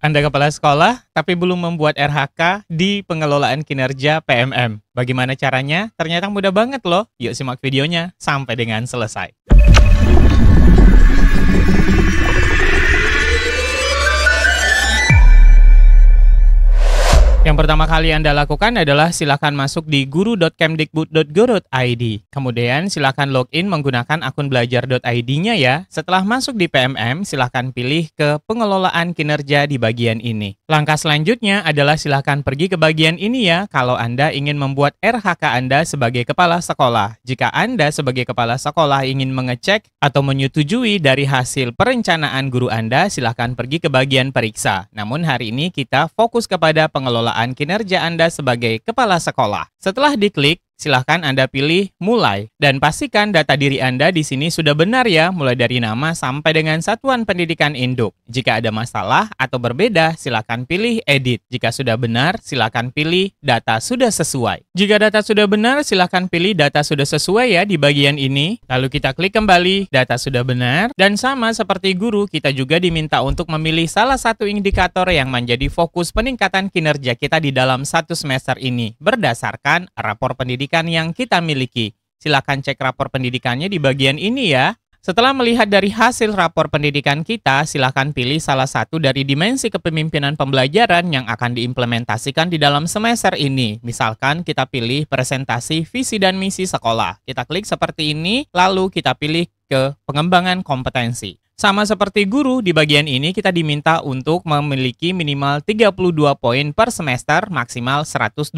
Anda kepala sekolah tapi belum membuat RHK di pengelolaan kinerja PMM. Bagaimana caranya? Ternyata mudah banget loh. Yuk simak videonya sampai dengan selesai. pertama kali Anda lakukan adalah silakan masuk di guru.kemdikbud.go.id. Kemudian silakan login menggunakan akun belajar.id-nya ya. Setelah masuk di PMM, silakan pilih ke pengelolaan kinerja di bagian ini. Langkah selanjutnya adalah silakan pergi ke bagian ini ya kalau Anda ingin membuat RHK Anda sebagai kepala sekolah. Jika Anda sebagai kepala sekolah ingin mengecek atau menyetujui dari hasil perencanaan guru Anda, silakan pergi ke bagian periksa. Namun hari ini kita fokus kepada pengelolaan kinerja Anda sebagai kepala sekolah. Setelah diklik, silahkan Anda pilih Mulai. Dan pastikan data diri Anda di sini sudah benar ya, mulai dari nama sampai dengan satuan pendidikan induk. Jika ada masalah atau berbeda, silahkan pilih Edit. Jika sudah benar, silahkan pilih Data sudah sesuai. Jika data sudah benar, silahkan pilih Data sudah sesuai ya di bagian ini. Lalu kita klik kembali Data sudah benar. Dan sama seperti guru, kita juga diminta untuk memilih salah satu indikator yang menjadi fokus peningkatan kinerja kita di dalam satu semester ini berdasarkan menggunakan rapor pendidikan yang kita miliki. Silakan cek rapor pendidikannya di bagian ini ya. Setelah melihat dari hasil rapor pendidikan kita, silakan pilih salah satu dari dimensi kepemimpinan pembelajaran yang akan diimplementasikan di dalam semester ini. Misalkan kita pilih presentasi visi dan misi sekolah. Kita klik seperti ini, lalu kita pilih ke pengembangan kompetensi. Sama seperti guru, di bagian ini kita diminta untuk memiliki minimal 32 poin per semester, maksimal 128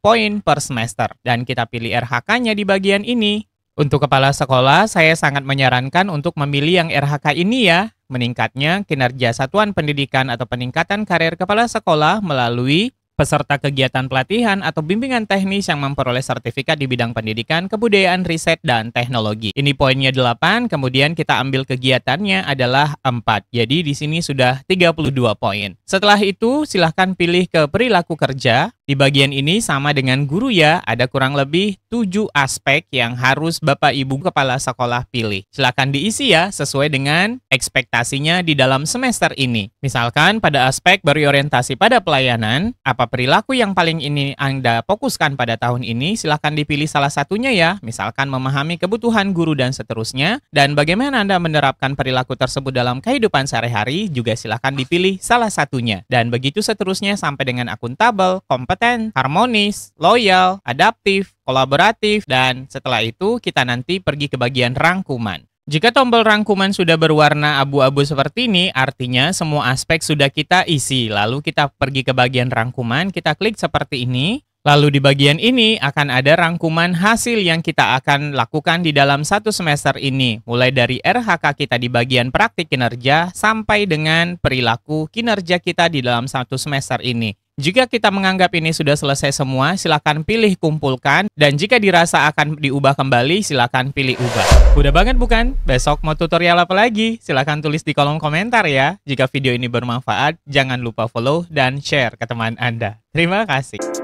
poin per semester. Dan kita pilih RHK-nya di bagian ini. Untuk kepala sekolah, saya sangat menyarankan untuk memilih yang RHK ini ya. Meningkatnya kinerja satuan pendidikan atau peningkatan karir kepala sekolah melalui peserta kegiatan pelatihan atau bimbingan teknis yang memperoleh sertifikat di bidang pendidikan, kebudayaan, riset, dan teknologi. Ini poinnya 8, kemudian kita ambil kegiatannya adalah 4. Jadi di sini sudah 32 poin. Setelah itu silahkan pilih ke perilaku kerja, di bagian ini sama dengan guru ya, ada kurang lebih 7 aspek yang harus Bapak Ibu kepala sekolah pilih. Silahkan diisi ya sesuai dengan ekspektasinya di dalam semester ini. Misalkan pada aspek berorientasi pada pelayanan, apa perilaku yang paling ini Anda fokuskan pada tahun ini, silahkan dipilih salah satunya ya. Misalkan memahami kebutuhan guru dan seterusnya dan bagaimana Anda menerapkan perilaku tersebut dalam kehidupan sehari-hari juga silahkan dipilih salah satunya. Dan begitu seterusnya sampai dengan akuntabel, kompeten kompeten, harmonis, loyal, adaptif, kolaboratif, dan setelah itu kita nanti pergi ke bagian rangkuman. Jika tombol rangkuman sudah berwarna abu-abu seperti ini, artinya semua aspek sudah kita isi. Lalu kita pergi ke bagian rangkuman, kita klik seperti ini. Lalu di bagian ini akan ada rangkuman hasil yang kita akan lakukan di dalam satu semester ini, mulai dari RHK kita di bagian praktik kinerja sampai dengan perilaku kinerja kita di dalam satu semester ini. Jika kita menganggap ini sudah selesai semua, silakan pilih kumpulkan dan jika dirasa akan diubah kembali, silakan pilih ubah. Udah banget bukan? Besok mau tutorial apa lagi? Silakan tulis di kolom komentar ya. Jika video ini bermanfaat, jangan lupa follow dan share ke teman Anda. Terima kasih.